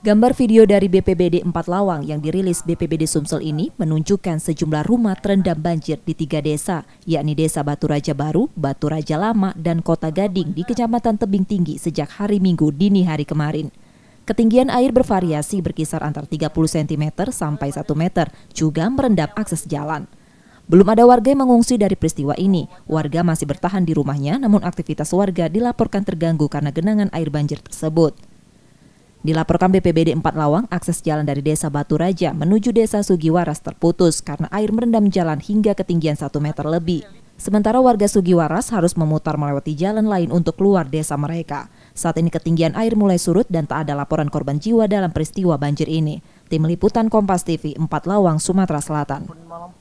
Gambar video dari BPBD Empat Lawang yang dirilis BPBD Sumsel ini menunjukkan sejumlah rumah terendam banjir di tiga desa, yakni Desa Batu Raja Baru, Batu Raja Lama, dan Kota Gading di Kecamatan Tebing Tinggi sejak hari Minggu dini hari kemarin. Ketinggian air bervariasi berkisar antara 30 cm sampai 1 meter, juga merendam akses jalan. Belum ada warga yang mengungsi dari peristiwa ini. Warga masih bertahan di rumahnya, namun aktivitas warga dilaporkan terganggu karena genangan air banjir tersebut. Dilaporkan BPBD 4 Lawang, akses jalan dari Desa Batu Raja menuju Desa Sugiwaras terputus karena air merendam jalan hingga ketinggian 1 meter lebih. Sementara warga Sugiwaras harus memutar melewati jalan lain untuk keluar desa mereka. Saat ini ketinggian air mulai surut dan tak ada laporan korban jiwa dalam peristiwa banjir ini. Tim Liputan Kompas TV 4 Lawang, Sumatera Selatan.